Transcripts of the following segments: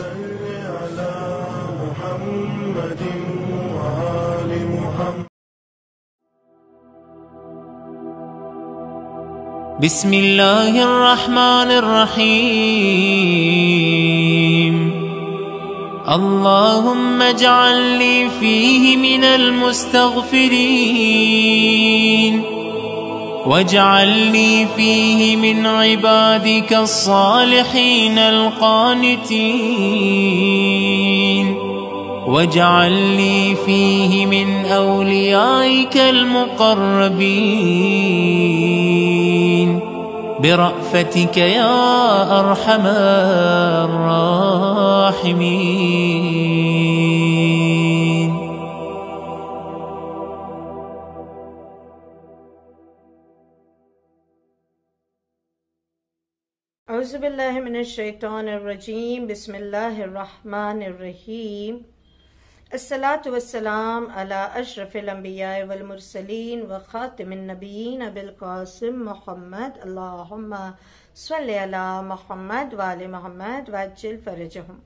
على محمد محمد بسم الله الرحمن الرحيم اللهم اجعل لي فيه من المستغفرين واجعل لي فيه من عبادك الصالحين القانتين واجعل لي فيه من أوليائك المقربين برأفتك يا أرحم الراحمين بالله من الشيطان الرجيم بسم الله الرحمن الرحيم الصلاة والسلام على أشرف الأنبياء والمرسلين وخاتم النبيين بالقاسم محمد اللهم صل على محمد وعلى محمد وعجل فرجهم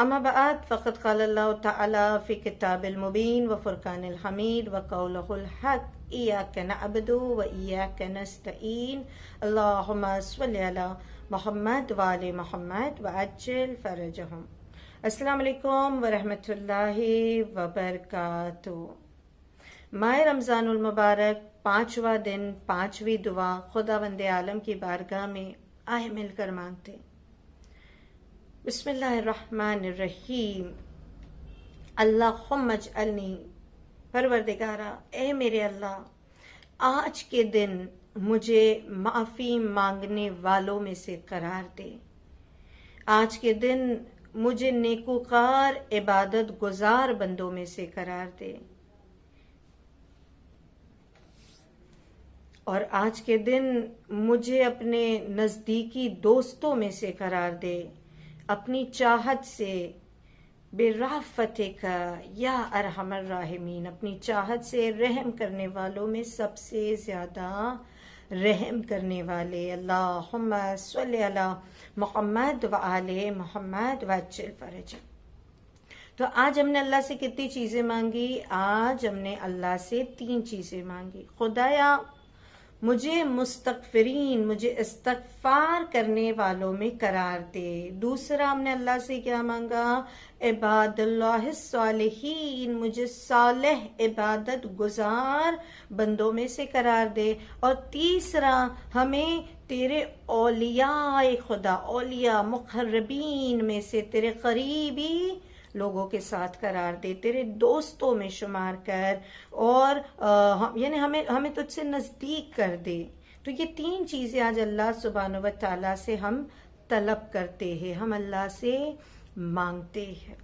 أما بعد فقد قال الله تعالى في كتاب المبين وفرقان الحميد وقوله الحق إياك نعبد وإياك نستعين اللهم صل على मोहम्मद वाल मोहम्मद व फरज हम असलकम वरहमतुल्लाह वबरकत माह रमज़ानमबारक पाँचवा दिन पाँचवीं दुआ खुदा वंद आलम की बारगाह में आए मिलकर मांगते बसमीम अल्लाह मज अलनी परवरदिगारा ए मेरे अल्लाह आज के दिन मुझे माफ़ी मांगने वालों में से करार दे आज के दिन मुझे नेकुकार इबादत गुजार बंदों में से करार दे और आज के दिन मुझे अपने नज़दीकी दोस्तों में से करार दे अपनी चाहत से फतेह का या अरहमर राहमीन अपनी चाहत से रहम करने वालों में सबसे ज़्यादा रहम करने वाले अल्लाहुम्मा सल्ली मोहम्मद व मोहम्मद वजल तो आज हमने अल्लाह से कितनी चीज़ें मांगी आज हमने अल्लाह से तीन चीज़ें मांगी खुदाया मुझे मुस्तफ़रीन मुझे इस्तफ़ार करने वालों में करार दे दूसरा हमने अल्लाह से क्या मांगा इबादल्लाहन मुझे सालह इबादत गुजार बंदों में से करार दे और तीसरा हमें तेरे ओलिया खुदा ओलिया मुखरबीन में से तेरे करीबी लोगों के साथ करार दे तेरे दोस्तों में शुमार कर और यानी हमें हमें तुझसे नज़दीक कर दे तो ये तीन चीज़ें आज अल्लाह सुबहान व से हम तलब करते हैं हम अल्लाह से मांगते हैं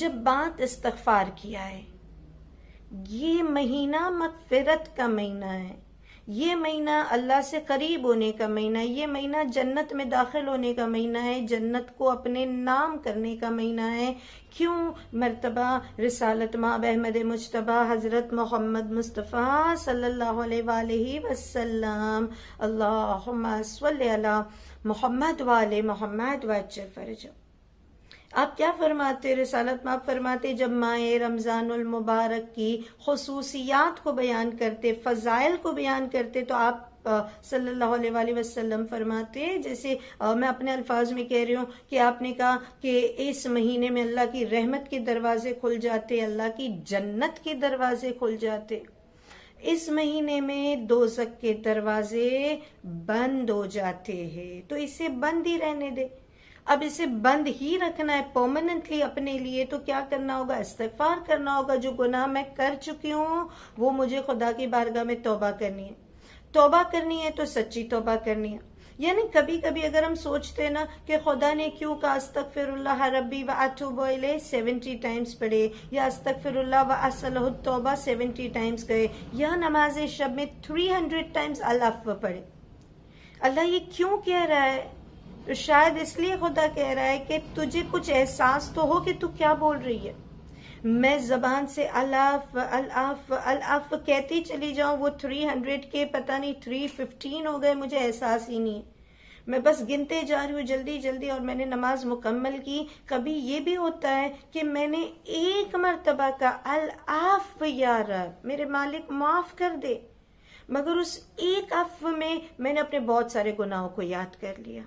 जब बात इस्तफार किया है ये महीना मगफिरत का महीना है ये महीना अल्लाह से करीब होने का महीना ये महीना जन्नत में दाखिल होने का महीना है जन्नत को अपने नाम करने का महीना है क्यों मरतबा रिसालत माब अहमद मुशतबा हज़रत मोहम्मद मुस्तफ़ा सल्लल्लाहु अलैहि वसल्लम अल्लाह मोहम्मद वाले मोहम्मद वज फरजो आप क्या फरमाते रसालत में आप फरमाते जब माए रमज़ानुल मुबारक की खसूसियात को बयान करते फ़ज़ाइल को बयान करते तो आप सल्लल्लाहु अलैहि वसल्लम फरमाते हैं जैसे आ, मैं अपने अल्फाज में कह रही हूँ कि आपने कहा कि इस महीने में अल्लाह की रहमत के दरवाजे खुल जाते अल्लाह की जन्नत के दरवाजे खुल जाते इस महीने में दोजक के दरवाजे बंद हो जाते हैं तो इसे बंद ही रहने दे अब इसे बंद ही रखना है परमानेंटली अपने लिए तो क्या करना होगा इस्तेफार करना होगा जो गुनाह मैं कर चुकी हूँ वो मुझे खुदा की बारगाह में तोबा करनी है तोबा करनी है तो सच्ची तोबा करनी है यानी कभी कभी अगर हम सोचते ना कि खुदा ने क्यों कहा फिर रबी व बोले सेवेंटी टाइम्स पढ़े या फिर व तोबा सेवेंटी टाइम्स गए यह नमाज शब में थ्री हंड्रेड टाइम्स अल्लाह पढ़े अल्लाह ये क्यों कह रहा है तो शायद इसलिए खुदा कह रहा है कि तुझे कुछ एहसास तो हो कि तू क्या बोल रही है मैं जबान से अलाफ अलाफ अलाफ कहती चली जाऊं वो थ्री हंड्रेड के पता नहीं थ्री फिफ्टीन हो गए मुझे एहसास ही नहीं मैं बस गिनते जा रही हूँ जल्दी जल्दी और मैंने नमाज मुकम्मल की कभी ये भी होता है कि मैंने एक मरतबा का अलाफ यार मेरे मालिक माफ कर दे मगर उस एक अफ में मैंने अपने बहुत सारे गुनाहों को याद कर लिया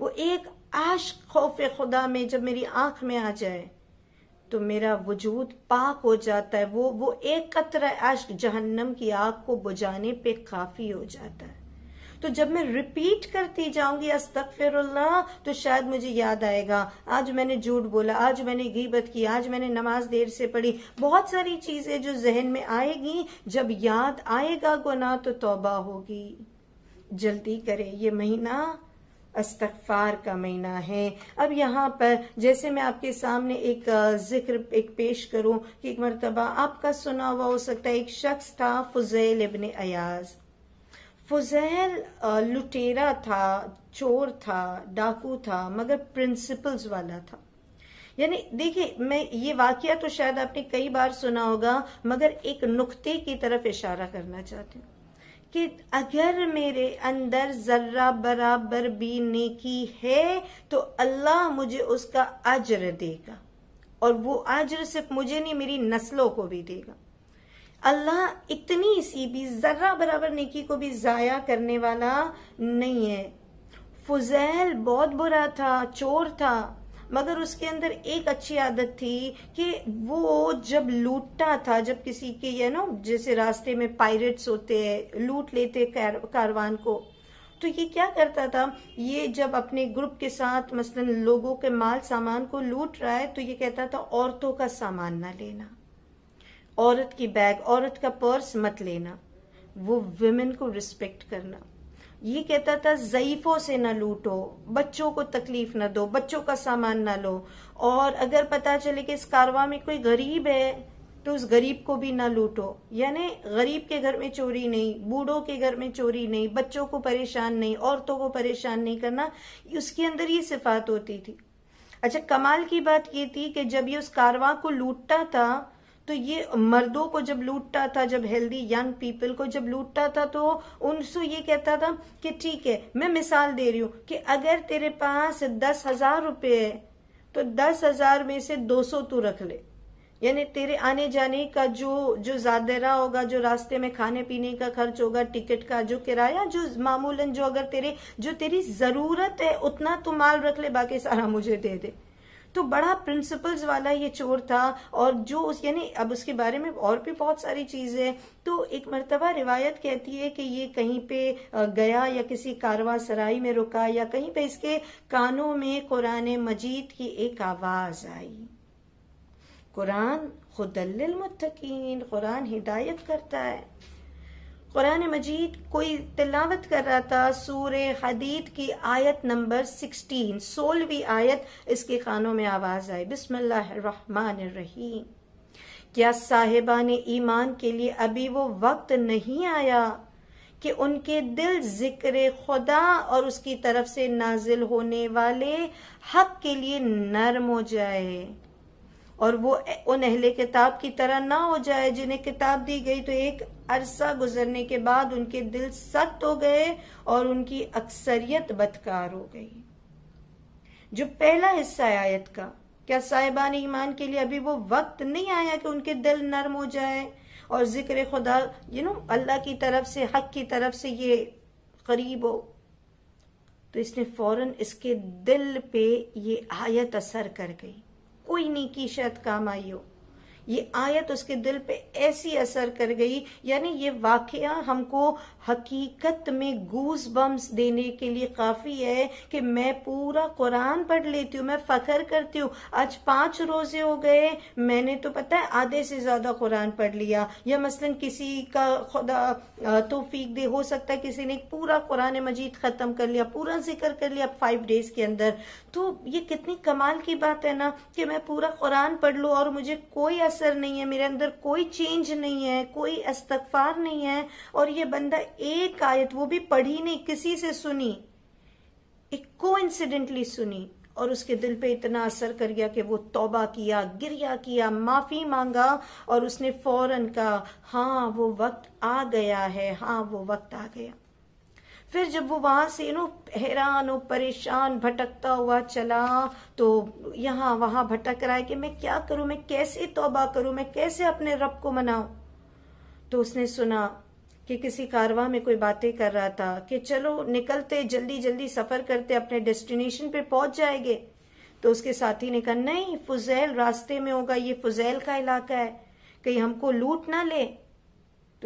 वो एक आश खौफ खुदा में जब मेरी आंख में आ जाए तो मेरा वजूद पाक हो जाता है वो वो एक कतरा अश्क जहन्नम की आग को बुझाने पे काफी हो जाता है तो जब मैं रिपीट करती जाऊंगी फिर तो शायद मुझे याद आएगा आज मैंने झूठ बोला आज मैंने गीबत की आज मैंने नमाज देर से पढ़ी बहुत सारी चीजें जो जहन में आएगी जब याद आएगा गुना तो तौबा होगी जल्दी करें ये महीना अस्तफार का महीना है अब यहाँ पर जैसे मैं आपके सामने एक जिक्र एक पेश करूं कि एक मरतबा आपका सुना हुआ हो सकता है एक शख्स था फुजैल इबन अयाज फुजैल लुटेरा था चोर था डाकू था मगर प्रिंसिपल्स वाला था यानी देखिए मैं ये वाकया तो शायद आपने कई बार सुना होगा मगर एक नुक्ते की तरफ इशारा करना चाहती हूँ कि अगर मेरे अंदर जर्रा बराबर भी नेकी है तो अल्लाह मुझे उसका अजर देगा और वो अज्र सिर्फ मुझे नहीं मेरी नस्लों को भी देगा अल्लाह इतनी सी भी जर्रा बराबर नेकी को भी जाया करने वाला नहीं है फुजैल बहुत बुरा था चोर था मगर उसके अंदर एक अच्छी आदत थी कि वो जब लूटता था जब किसी के ये नो जैसे रास्ते में पायरेट्स होते हैं लूट लेते कार, कारवान को तो ये क्या करता था ये जब अपने ग्रुप के साथ मसलन लोगों के माल सामान को लूट रहा है तो ये कहता था औरतों का सामान ना लेना औरत की बैग औरत का पर्स मत लेना वो वुमेन को रिस्पेक्ट करना ये कहता था ज़यीफ़ों से ना लूटो बच्चों को तकलीफ ना दो बच्चों का सामान ना लो और अगर पता चले कि इस कारवा में कोई गरीब है तो उस गरीब को भी ना लूटो यानी गरीब के घर में चोरी नहीं बूढ़ों के घर में चोरी नहीं बच्चों को परेशान नहीं औरतों को परेशान नहीं करना उसके अंदर ये सिफात होती थी अच्छा कमाल की बात ये थी कि जब ये उस कारवा को लूटता था तो ये मर्दों को जब लूटता था जब हेल्दी यंग पीपल को जब लूटता था तो उनसे ये कहता था कि ठीक है मैं मिसाल दे रही हूं कि अगर तेरे पास दस हजार रुपये है तो दस हजार में से दो सौ तू रख ले यानी तेरे आने जाने का जो जो ज्यादा होगा जो रास्ते में खाने पीने का खर्च होगा टिकट का जो किराया जो मामूलन जो अगर तेरे जो तेरी जरूरत है उतना तू माल रख ले बाकी सारा मुझे दे दे तो बड़ा प्रिंसिपल्स वाला ये चोर था और जो उस यानी अब उसके बारे में और भी बहुत सारी चीज़ें तो एक मरतबा रिवायत कहती है कि ये कहीं पे गया या किसी कारवा सराई में रुका या कहीं पे इसके कानों में कुरान मजीद की एक आवाज़ आई कुरान खुदल मुतकीन कुरान हिदायत करता है कुरान मजीद कोई तिलावत कर रहा था सूर हदीद की आयत नंबर सिक्सटीन सोलहवीं आयत इसके खानों में आवाज़ आई बिस्मिल्लाहिर्रहमानिर्रहीम क्या साहिबान ईमान के लिए अभी वो वक्त नहीं आया कि उनके दिल जिक्र खुदा और उसकी तरफ से नाजिल होने वाले हक के लिए नरम हो जाए और वो उन अहले किताब की तरह ना हो जाए जिन्हें किताब दी गई तो एक अरसा गुजरने के बाद उनके दिल सख्त हो गए और उनकी अक्सरियत बदकार हो गई जो पहला हिस्सा है आयत का क्या साहिबान ईमान के लिए अभी वो वक्त नहीं आया कि उनके दिल नर्म हो जाए और जिक्र खुदा यू नो अल्लाह की तरफ से हक की तरफ से ये करीब हो तो इसने फौरन इसके दिल पे ये आयत असर कर गई કોઈની કિશત કામાયો ये आयत उसके दिल पे ऐसी असर कर गई यानी ये वाकया हमको हकीकत में गूस बम्स देने के लिए काफ़ी है कि मैं पूरा कुरान पढ़ लेती हूँ मैं फ़खर करती हूँ आज पांच रोज़े हो गए मैंने तो पता है आधे से ज़्यादा कुरान पढ़ लिया या मसलन किसी का खुदा तोफीक दे हो सकता है किसी ने पूरा कुरान मजीद ख़त्म कर लिया पूरा जिक्र कर लिया फाइव डेज़ के अंदर तो ये कितनी कमाल की बात है ना कि मैं पूरा कुरान पढ़ लू और मुझे कोई असर नहीं है मेरे अंदर कोई चेंज नहीं है कोई अस्तगफार नहीं है और ये बंदा एक आयत वो भी पढ़ी नहीं किसी से सुनी एक को इंसिडेंटली सुनी और उसके दिल पे इतना असर कर गया कि वो तौबा किया गिरिया किया माफी मांगा और उसने फौरन कहा हाँ वो वक्त आ गया है हाँ वो वक्त आ गया फिर जब वो वहां से नो हैरान और परेशान भटकता हुआ चला तो यहाँ वहां भटक रहा है कि मैं क्या करूं मैं कैसे तोबा करूं मैं कैसे अपने रब को मनाऊ तो उसने सुना कि किसी कारवा में कोई बातें कर रहा था कि चलो निकलते जल्दी जल्दी सफर करते अपने डेस्टिनेशन पे पहुंच जाएंगे तो उसके साथी ने कहा नहीं फुजैल रास्ते में होगा ये फुजैल का इलाका है कहीं हमको लूट ना ले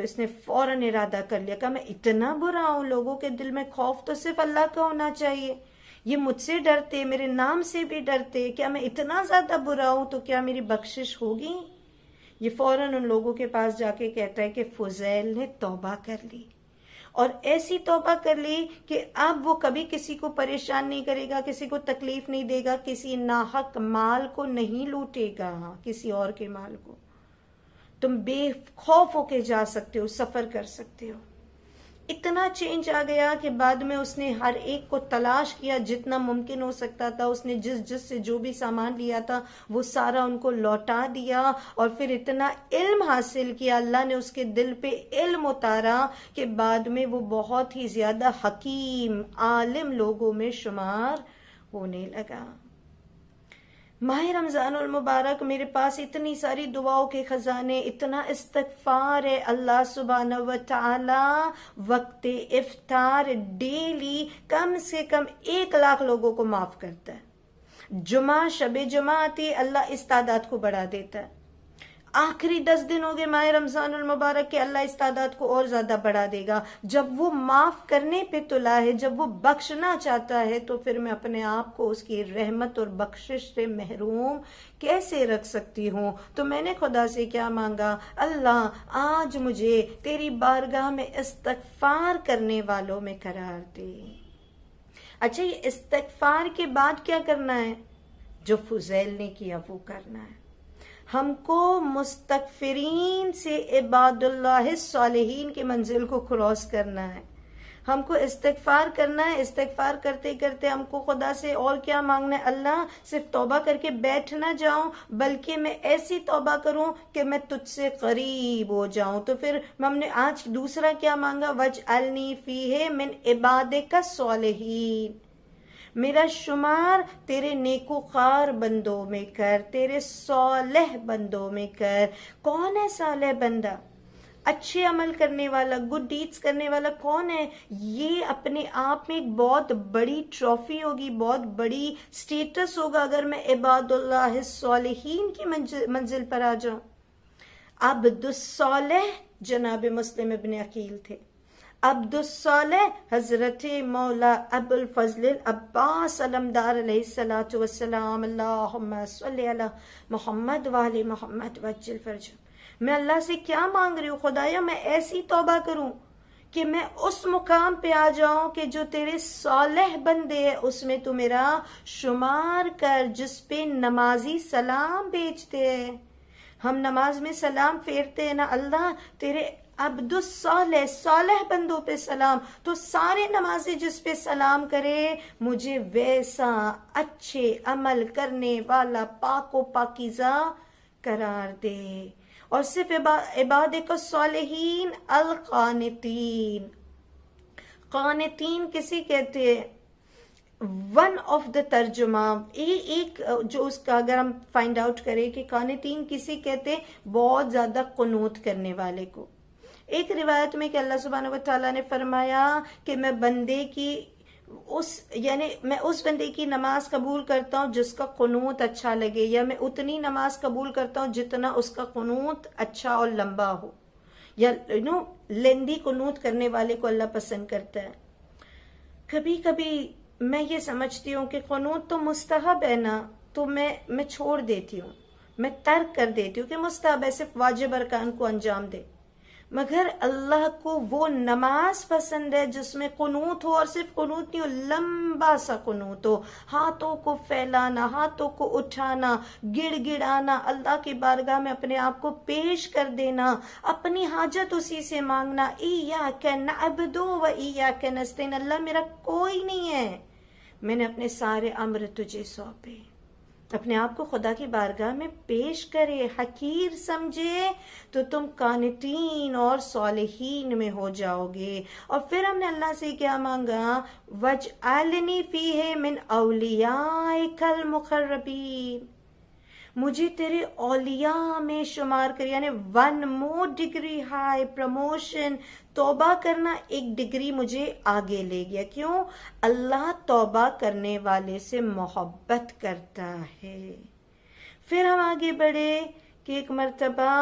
तो इसने फौरन इरादा कर लिया कहा मैं इतना बुरा हूं लोगों के दिल में खौफ तो सिर्फ अल्लाह का होना चाहिए ये मुझसे डरते मेरे नाम से भी डरते क्या मैं इतना ज्यादा बुरा हूं तो क्या मेरी बख्शिश होगी ये फौरन उन लोगों के पास जाके कहता है कि फुजैल ने तौबा कर ली और ऐसी तौबा कर ली कि अब वो कभी किसी को परेशान नहीं करेगा किसी को तकलीफ नहीं देगा किसी नाहक माल को नहीं लूटेगा किसी और के माल को तुम बेखौफ होके जा सकते हो सफर कर सकते हो इतना चेंज आ गया कि बाद में उसने हर एक को तलाश किया जितना मुमकिन हो सकता था उसने जिस जिस से जो भी सामान लिया था वो सारा उनको लौटा दिया और फिर इतना इल्म हासिल किया अल्लाह ने उसके दिल पे इल्म उतारा कि बाद में वो बहुत ही ज्यादा हकीम आलिम लोगों में शुमार होने लगा माह मुबारक मेरे पास इतनी सारी दुआओं के ख़जाने इतना इस्तफ़ार है अल्लाह सुबहान व वक्त इफ्तार डेली कम से कम एक लाख लोगों को माफ़ करता है जुमा शब जुमा आती अल्लाह इस तादाद को बढ़ा देता है आखिरी दस दिन हो गए माह रमजान मुबारक के अल्लाह इस तादाद को और ज्यादा बढ़ा देगा जब वो माफ करने पे तुला तो है जब वो बख्शना चाहता है तो फिर मैं अपने आप को उसकी रहमत और बख्शिश से महरूम कैसे रख सकती हूँ तो मैंने खुदा से क्या मांगा अल्लाह आज मुझे तेरी बारगाह में इस्तफार करने वालों में करार दे अच्छा ये इस्तफार के बाद क्या करना है जो फुजैल ने किया वो करना है हमको मुस्तफ़रीन से इबादुल्लाहन के मंजिल को क्रॉस करना है हमको इस्तफ़ार करना है इस्तफ़ार करते करते हमको खुदा से और क्या मांगना है अल्लाह सिर्फ तोबा करके बैठ ना जाऊं बल्कि मैं ऐसी तोबा करूं कि मैं तुझसे करीब हो जाऊं तो फिर हमने आज दूसरा क्या मांगा वज अलनी फी है मिन इबाद का सोलहीन मेरा शुमार तेरे नेकोकार बंदों में कर तेरे सौलह बंदों में कर कौन है सालह बंदा अच्छे अमल करने वाला गुड डीड्स करने वाला कौन है ये अपने आप में एक बहुत बड़ी ट्रॉफी होगी बहुत बड़ी स्टेटस होगा अगर मैं इबादुल्लाह सालहीन की मंजिल, मंजिल पर आ जाऊं अब दुस्सौलह जनाब मुस्लिम इबन अकील थे अब्दुलसले हज़रत मौला अबुल फजल अब्बास अलमदार मोहम्मद वाले मोहम्मद वजल फर्ज मैं अल्लाह से क्या मांग रही हूँ खुदाया मैं ऐसी तोबा करूँ कि मैं उस मुकाम पे आ जाऊं कि जो तेरे सोलह बंदे है उसमें तू मेरा शुमार कर जिस पे नमाजी सलाम भेजते हैं हम नमाज में सलाम फेरते हैं ना अल्लाह तेरे अब्दुलसालह सालह बंदों पे सलाम तो सारे नमाजे जिस पे सलाम करे मुझे वैसा अच्छे अमल करने वाला पाको पाकिजा करार दे और सिर्फ इबाद को सालहीन अल कानतीन कानतीन किसे कहते हैं वन ऑफ द तर्जुमा एक जो उसका अगर हम फाइंड आउट करें कि कानतीन किसे कहते हैं बहुत ज्यादा कनूत करने वाले को एक रिवायत में कि अल्लाह सुबहान तला ने फरमाया कि मैं बंदे की उस यानी मैं उस बंदे की नमाज कबूल करता हूँ जिसका खनूत अच्छा लगे या मैं उतनी नमाज कबूल करता हूँ जितना उसका खनूत अच्छा और लंबा हो या यू नो लेंदी कनूत करने वाले को अल्लाह पसंद करता है कभी कभी मैं ये समझती हूँ कि खनूत तो मुस्तहब है ना तो मैं मैं छोड़ देती हूँ मैं तर्क कर देती हूँ कि मुस्तहब है सिर्फ वाजिब अरकान को अंजाम दे मगर अल्लाह को वो नमाज पसंद है जिसमें कनूत हो और सिर्फ कनूत नहीं हो लंबा सा कनूत हो हाथों को फैलाना हाथों को उठाना गिड़ गिड़ाना अल्लाह की बारगाह में अपने आप को पेश कर देना अपनी हाजत उसी से मांगना ईया अब दो व ईया कैन नस्तिन अल्लाह मेरा कोई नहीं है मैंने अपने सारे अम्र तुझे सौंपे अपने आप को खुदा की बारगाह में पेश करे हकीर समझे तो तुम कानटीन और सालहीन में हो जाओगे और फिर हमने अल्लाह से क्या मांगा वज अलनी फी है मिन अलिया कल मुखरबी मुझे तेरे ओलिया में शुमार कर यानी one more degree high promotion तौबा करना एक डिग्री मुझे आगे ले गया क्यों अल्लाह तौबा करने वाले से मोहब्बत करता है फिर हम आगे बढ़े कि एक मरतबा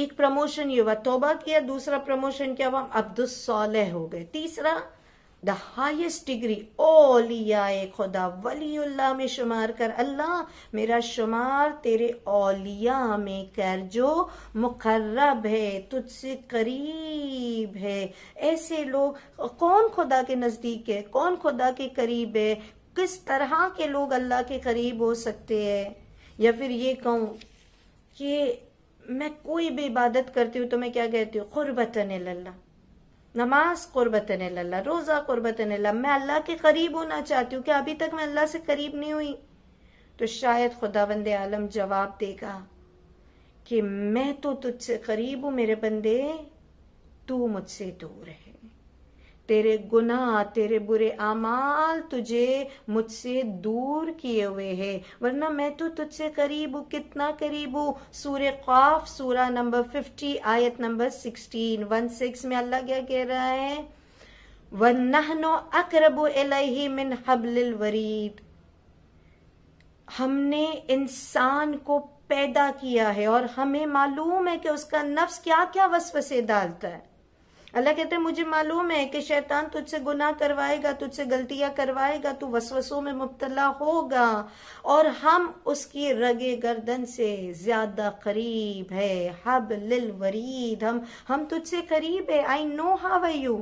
एक प्रमोशन ये हुआ तोबा किया दूसरा प्रमोशन क्या हुआ अब्दुल सोलह हो गए तीसरा द हाइस्ट डिग्री ओलियाए खुदा वली में शुमार कर अल्लाह मेरा शुमार तेरे ओलिया में कर जो मुखरब है तुझसे करीब है ऐसे लोग कौन खुदा के नज़दीक है कौन खुदा के करीब है किस तरह के लोग अल्लाह के करीब हो सकते हैं या फिर ये कहूँ कि मैं कोई भी इबादत करती हूँ तो मैं क्या कहती हूँ खुरबतन लल्ला नमाज कुर्बत अल्लाह रोज़ा कुर्बत अल्लाह मैं अल्लाह के करीब होना चाहती हूँ क्या अभी तक मैं अल्लाह से करीब नहीं हुई तो शायद खुदा बंद आलम जवाब देगा कि मैं तो तुझसे करीब हूं मेरे बंदे तू मुझसे दूर है तेरे गुनाह तेरे बुरे अमाल तुझे मुझसे दूर किए हुए है वरना मैं तो तुझसे करीब हूँ कितना करीब हूँ सूर्य खौफ सूरा नंबर फिफ्टी आयत नंबर सिक्सटीन वन सिक्स में अल्लाह क्या कह रहा है नहनो अक्रब एलही मिन हबल वरीद हमने इंसान को पैदा किया है और हमें मालूम है कि उसका नफ्स क्या क्या वसवसे डालता है अल्लाह कहते हैं मुझे मालूम है कि शैतान तुझसे गुनाह करवाएगा तुझसे गलतियां करवाएगा तू वसवसों में मुबतला होगा और हम उसकी रगे गर्दन से ज्यादा करीब है हब लिल वरीद हम हम तुझसे करीब है आई नो हाव यू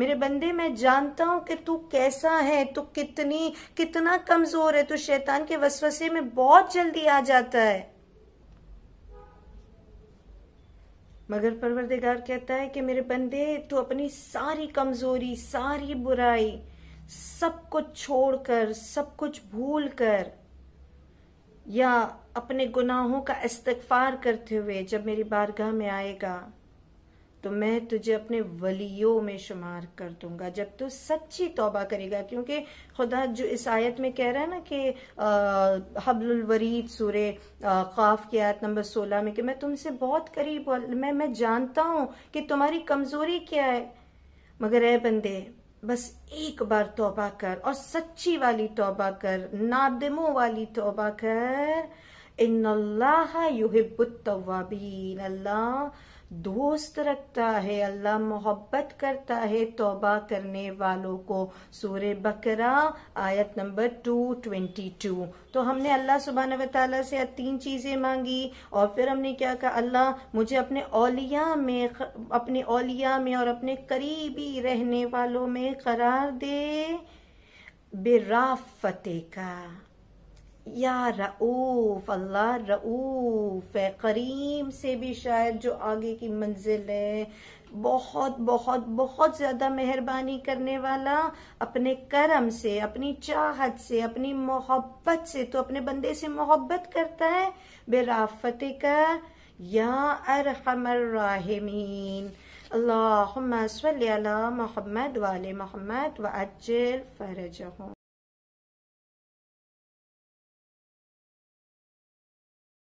मेरे बंदे मैं जानता हूं कि तू कैसा है तू कितनी कितना कमजोर है तू शैतान के वसवसे में बहुत जल्दी आ जाता है मगर परवरदेगार कहता है कि मेरे बंदे तो अपनी सारी कमजोरी सारी बुराई सब कुछ छोड़कर सब कुछ भूल कर या अपने गुनाहों का इस्तफार करते हुए जब मेरी बारगाह में आएगा तो मैं तुझे अपने वलियों में शुमार कर दूंगा जब तू सच्ची तौबा करेगा क्योंकि खुदा जो इस आयत में कह रहा है ना कि हबलवरीद सूर काफ की आयत नंबर सोलह में कि मैं तुमसे बहुत करीब मैं मैं जानता हूं कि तुम्हारी कमजोरी क्या है मगर ए बंदे बस एक बार तौबा कर और सच्ची वाली तौबा कर नादमों वाली तौबा कर इन अल्लाह युहिबुत अल्लाह दोस्त रखता है अल्लाह मोहब्बत करता है तोबा करने वालों को सूर बकरा आयत नंबर टू ट्वेंटी टू तो हमने अल्लाह सुबहान वाली से तीन चीज़ें मांगी और फिर हमने क्या कहा अल्लाह मुझे अपने ओलिया में अपने ओलिया में और अपने करीबी रहने वालों में करार दे बेरा फतेह का या रऊफ अल्लाह रऊफ है करीम से भी शायद जो आगे की मंजिल है बहुत बहुत बहुत ज्यादा मेहरबानी करने वाला अपने करम से अपनी चाहत से अपनी मोहब्बत से तो अपने बंदे से मोहब्बत करता है बेराफत का या अरहमर राहिमीन अल्लाह सल महमद वाले महमद व अजर फरजहों